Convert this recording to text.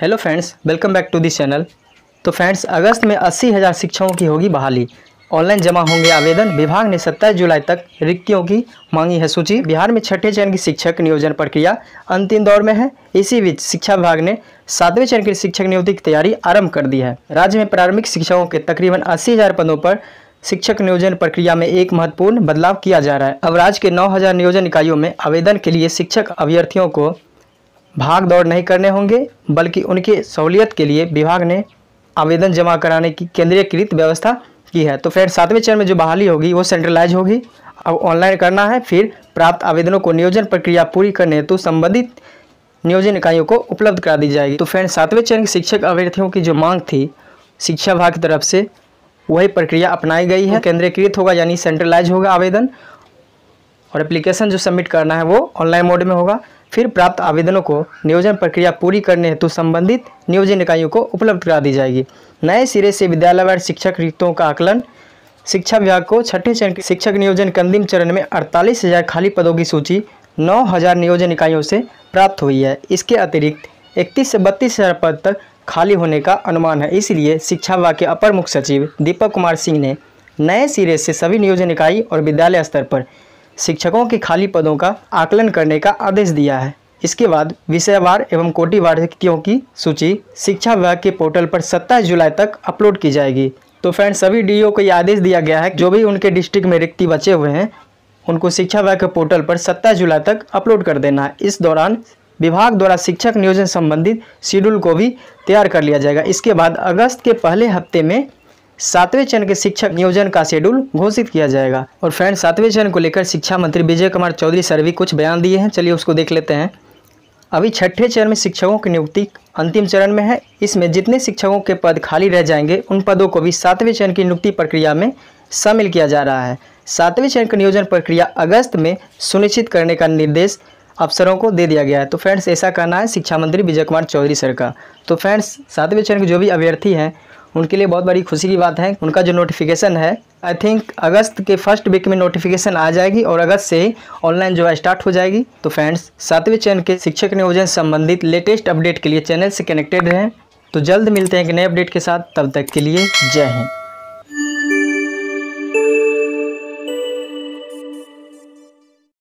hello friends welcome back to this channel तो friends अगस्त में अस्सी हज़ार शिक्षकों की होगी बहाली ऑनलाइन जमा होंगे आवेदन विभाग ने 27 जुलाई तक रिक्तियों की मांगी है सूची बिहार में छठे चरण की शिक्षक नियोजन प्रक्रिया अंतिम दौर में है इसी बीच शिक्षा विभाग ने सातवें चरण की शिक्षक नियुक्ति की तैयारी आरम्भ कर दी है राज्य में प्रारंभिक शिक्षकों के तकरीबन अस्सी पदों पर शिक्षक नियोजन प्रक्रिया में एक महत्वपूर्ण बदलाव किया जा रहा है अब राज्य के 9000 नियोजन इकाइयों में आवेदन के लिए शिक्षक अभ्यर्थियों को भाग दौड़ नहीं करने होंगे बल्कि उनकी सहूलियत के लिए विभाग ने आवेदन जमा कराने की केंद्रीयकृत व्यवस्था की है तो फ्रेंड सातवें चरण में जो बहाली होगी वो सेंट्रलाइज होगी अब ऑनलाइन करना है फिर प्राप्त आवेदनों को नियोजन प्रक्रिया पूरी करने हेतु तो संबंधित नियोजन इकाइयों को उपलब्ध करा दी जाएगी तो फ्रेंड सातवें चरण के शिक्षक अभ्यर्थियों की जो मांग थी शिक्षा विभाग की तरफ से वही प्रक्रिया अपनाई गई है केंद्रीयकृत होगा यानी सेंट्रलाइज होगा आवेदन और एप्लीकेशन जो सबमिट करना है वो ऑनलाइन मोड में होगा फिर प्राप्त आवेदनों को नियोजन प्रक्रिया पूरी करने हेतु संबंधित नियोजन इकाइयों को उपलब्ध करा दी जाएगी नए सिरे से विद्यालयवार शिक्षक रिक्तों का आकलन शिक्षा विभाग को छठे चरण के शिक्षक नियोजन के अंतिम चरण में अड़तालीस हज़ार खाली पदों की सूची नौ हज़ार नियोजन इकाइयों से प्राप्त हुई है इसके अतिरिक्त इकतीस से बत्तीस हज़ार पद तक खाली होने का अनुमान है इसलिए शिक्षा विभाग के अपर मुख्य सचिव दीपक कुमार सिंह ने नए सिरे से सभी नियोजन इकाई और विद्यालय स्तर पर शिक्षकों के खाली पदों का आकलन करने का आदेश दिया है इसके बाद विषयवार एवं कोटिवार रिक्तियों की सूची शिक्षा विभाग के पोर्टल पर 27 जुलाई तक अपलोड की जाएगी तो फ्रेंड सभी डीओ को यह आदेश दिया गया है जो भी उनके डिस्ट्रिक्ट में रिक्ति बचे हुए हैं उनको शिक्षा विभाग के पोर्टल पर 27 जुलाई तक अपलोड कर देना है इस दौरान विभाग द्वारा शिक्षक नियोजन संबंधित शेड्यूल को भी तैयार कर लिया जाएगा इसके बाद अगस्त के पहले हफ्ते में सातवें चरण के शिक्षक नियोजन का शेड्यूल घोषित किया जाएगा और फ्रेंड सातवें चरण को लेकर शिक्षा मंत्री विजय कुमार चौधरी सर भी कुछ बयान दिए हैं चलिए उसको देख लेते हैं अभी छठे चरण में शिक्षकों की नियुक्ति अंतिम चरण में है इसमें जितने शिक्षकों के पद खाली रह जाएंगे उन पदों को भी सातवें चरण की नियुक्ति प्रक्रिया में शामिल किया जा रहा है सातवें चरण की नियोजन प्रक्रिया अगस्त में सुनिश्चित करने का निर्देश अफसरों को दे दिया गया है तो फ्रेंड्स ऐसा करना है शिक्षा मंत्री विजय कुमार चौधरी सर का तो फ्रेंड्स सातवें चरण के जो भी अभ्यर्थी हैं उनके लिए बहुत बड़ी खुशी की बात है उनका जो नोटिफिकेशन है आई थिंक अगस्त के फर्स्ट वीक में नोटिफिकेशन आ जाएगी और अगस्त से ही ऑनलाइन जो है स्टार्ट हो जाएगी तो फ्रेंड्स सातवें चयन के शिक्षक नियोजन संबंधित लेटेस्ट अपडेट के लिए चैनल से कनेक्टेड रहें तो जल्द मिलते हैं एक नए अपडेट के साथ तब तक के लिए जय हिंद